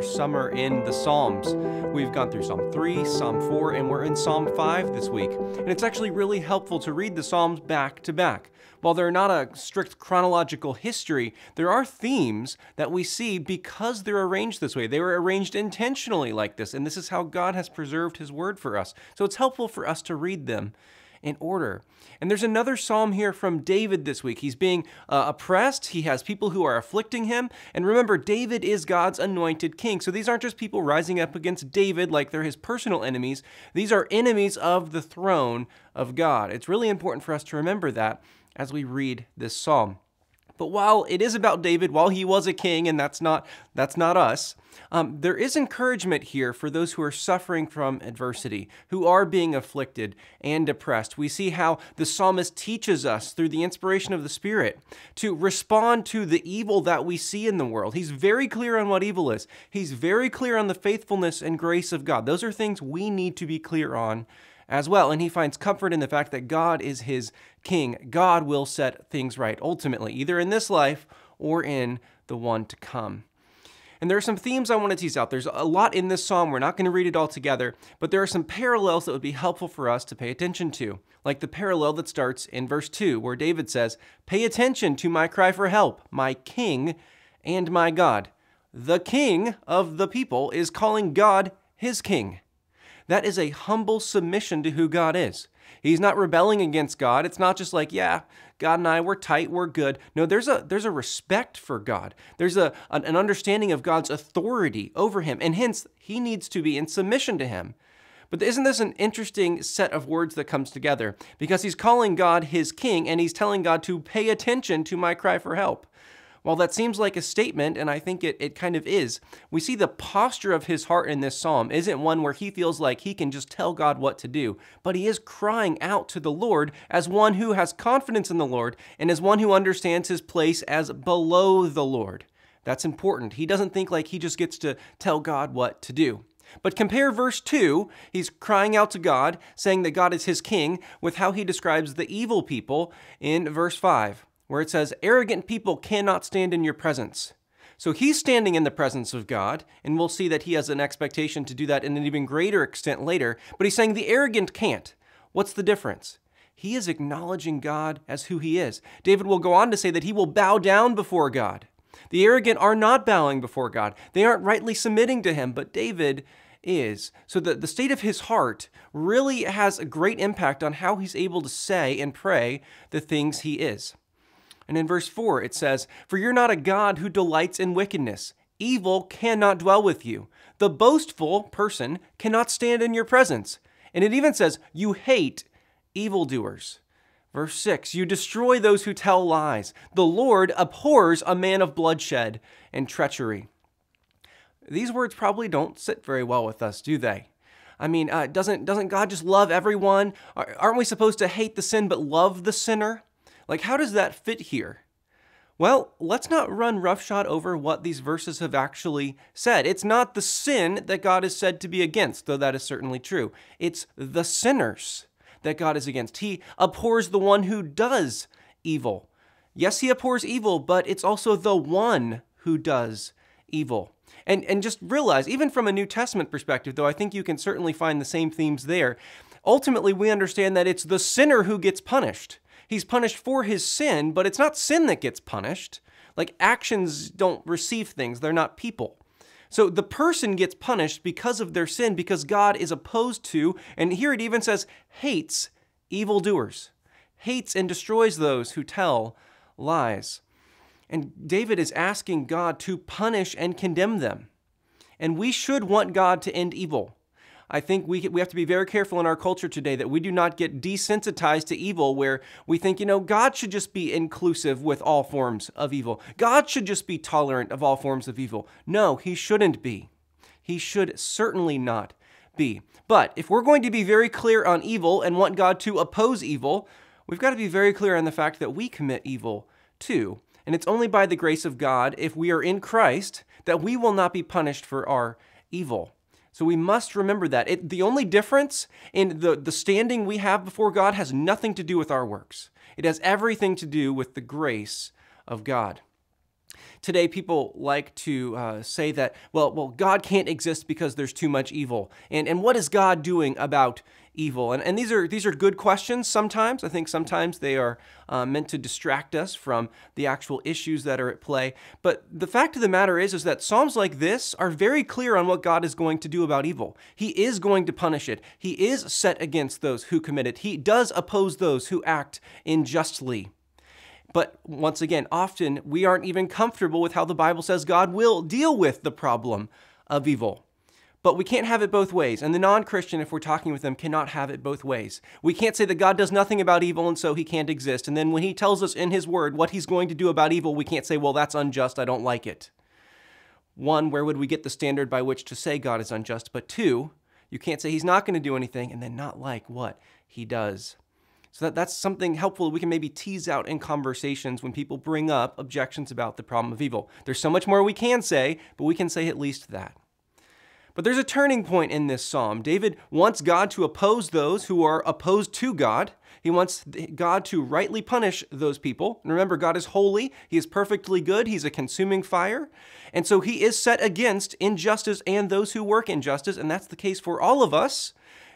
our summer in the Psalms. We've gone through Psalm 3, Psalm 4, and we're in Psalm 5 this week. And it's actually really helpful to read the Psalms back to back. While they're not a strict chronological history, there are themes that we see because they're arranged this way. They were arranged intentionally like this, and this is how God has preserved His Word for us. So it's helpful for us to read them in order. And there's another psalm here from David this week. He's being uh, oppressed, he has people who are afflicting him. And remember, David is God's anointed king. So these aren't just people rising up against David like they're his personal enemies, these are enemies of the throne of God. It's really important for us to remember that as we read this psalm. But while it is about David, while he was a king, and that's not that's not us, um, there is encouragement here for those who are suffering from adversity, who are being afflicted and depressed. We see how the psalmist teaches us through the inspiration of the Spirit to respond to the evil that we see in the world. He's very clear on what evil is. He's very clear on the faithfulness and grace of God. Those are things we need to be clear on as well. And he finds comfort in the fact that God is his king. God will set things right ultimately, either in this life or in the one to come. And there are some themes I want to tease out. There's a lot in this psalm. We're not going to read it all together, but there are some parallels that would be helpful for us to pay attention to, like the parallel that starts in verse 2, where David says, Pay attention to my cry for help, my king and my God. The king of the people is calling God his king. That is a humble submission to who God is. He's not rebelling against God. It's not just like, yeah, God and I, we're tight, we're good. No, there's a there's a respect for God. There's a an, an understanding of God's authority over him, and hence he needs to be in submission to him. But isn't this an interesting set of words that comes together? Because he's calling God his king, and he's telling God to pay attention to my cry for help. While that seems like a statement, and I think it, it kind of is, we see the posture of his heart in this psalm isn't one where he feels like he can just tell God what to do, but he is crying out to the Lord as one who has confidence in the Lord and as one who understands his place as below the Lord. That's important. He doesn't think like he just gets to tell God what to do. But compare verse 2, he's crying out to God, saying that God is his king, with how he describes the evil people in verse 5 where it says, Arrogant people cannot stand in your presence. So he's standing in the presence of God, and we'll see that he has an expectation to do that in an even greater extent later, but he's saying the arrogant can't. What's the difference? He is acknowledging God as who he is. David will go on to say that he will bow down before God. The arrogant are not bowing before God, they aren't rightly submitting to him, but David is. So that the state of his heart really has a great impact on how he's able to say and pray the things he is. And in verse 4, it says, For you're not a God who delights in wickedness. Evil cannot dwell with you. The boastful person cannot stand in your presence. And it even says, You hate evildoers. Verse 6 You destroy those who tell lies. The Lord abhors a man of bloodshed and treachery. These words probably don't sit very well with us, do they? I mean, uh, doesn't, doesn't God just love everyone? Aren't we supposed to hate the sin but love the sinner? Like, how does that fit here? Well, let's not run roughshod over what these verses have actually said. It's not the sin that God is said to be against, though that is certainly true. It's the sinners that God is against. He abhors the one who does evil. Yes, he abhors evil, but it's also the one who does evil. And, and just realize, even from a New Testament perspective, though I think you can certainly find the same themes there, ultimately we understand that it's the sinner who gets punished. He's punished for his sin, but it's not sin that gets punished. Like actions don't receive things, they're not people. So the person gets punished because of their sin because God is opposed to, and here it even says, hates evildoers, hates and destroys those who tell lies. And David is asking God to punish and condemn them. And we should want God to end evil. I think we, we have to be very careful in our culture today that we do not get desensitized to evil where we think, you know, God should just be inclusive with all forms of evil. God should just be tolerant of all forms of evil. No, he shouldn't be. He should certainly not be. But if we're going to be very clear on evil and want God to oppose evil, we've got to be very clear on the fact that we commit evil too. And it's only by the grace of God, if we are in Christ, that we will not be punished for our evil. So we must remember that. It, the only difference in the, the standing we have before God has nothing to do with our works, it has everything to do with the grace of God. Today, people like to uh, say that, well, well, God can't exist because there's too much evil. And, and what is God doing about evil? And, and these, are, these are good questions sometimes. I think sometimes they are uh, meant to distract us from the actual issues that are at play. But the fact of the matter is, is that Psalms like this are very clear on what God is going to do about evil. He is going to punish it. He is set against those who commit it. He does oppose those who act unjustly. But once again, often we aren't even comfortable with how the Bible says God will deal with the problem of evil. But we can't have it both ways. And the non Christian, if we're talking with them, cannot have it both ways. We can't say that God does nothing about evil and so he can't exist. And then when he tells us in his word what he's going to do about evil, we can't say, well, that's unjust. I don't like it. One, where would we get the standard by which to say God is unjust? But two, you can't say he's not going to do anything and then not like what he does. So that, that's something helpful we can maybe tease out in conversations when people bring up objections about the problem of evil. There's so much more we can say, but we can say at least that. But there's a turning point in this psalm. David wants God to oppose those who are opposed to God. He wants God to rightly punish those people. And remember, God is holy, He is perfectly good, He's a consuming fire. And so He is set against injustice and those who work injustice, and that's the case for all of us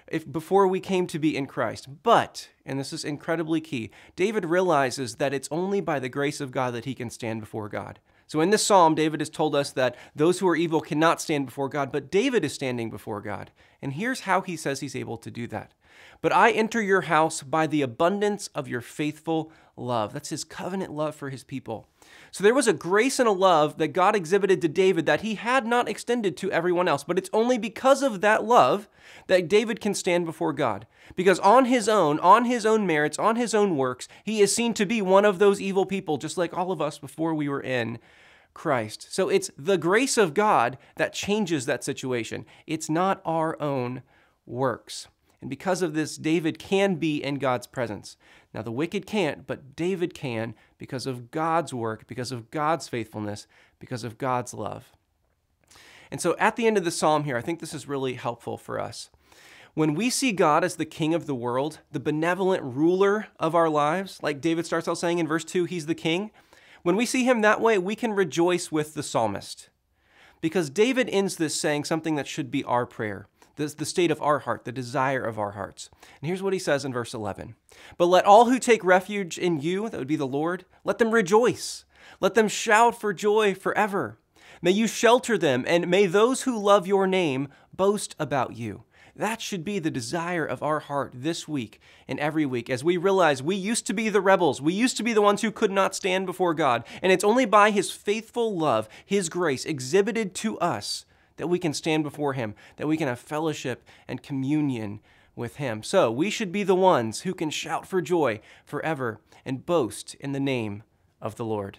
if, before we came to be in Christ. But, and this is incredibly key, David realizes that it's only by the grace of God that he can stand before God. So in this psalm, David has told us that those who are evil cannot stand before God, but David is standing before God. And here's how he says he's able to do that. But I enter your house by the abundance of your faithful love. That's his covenant love for his people. So there was a grace and a love that God exhibited to David that he had not extended to everyone else. But it's only because of that love that David can stand before God. Because on his own, on his own merits, on his own works, he is seen to be one of those evil people, just like all of us before we were in Christ. So it's the grace of God that changes that situation. It's not our own works. And because of this, David can be in God's presence. Now, the wicked can't, but David can because of God's work, because of God's faithfulness, because of God's love. And so at the end of the psalm here, I think this is really helpful for us. When we see God as the king of the world, the benevolent ruler of our lives, like David starts out saying in verse 2, he's the king. When we see him that way, we can rejoice with the psalmist. Because David ends this saying something that should be our prayer the, the state of our heart, the desire of our hearts. And here's what he says in verse 11 But let all who take refuge in you, that would be the Lord, let them rejoice. Let them shout for joy forever. May you shelter them, and may those who love your name boast about you. That should be the desire of our heart this week and every week as we realize we used to be the rebels. We used to be the ones who could not stand before God. And it's only by His faithful love, His grace exhibited to us, that we can stand before Him, that we can have fellowship and communion with Him. So we should be the ones who can shout for joy forever and boast in the name of the Lord.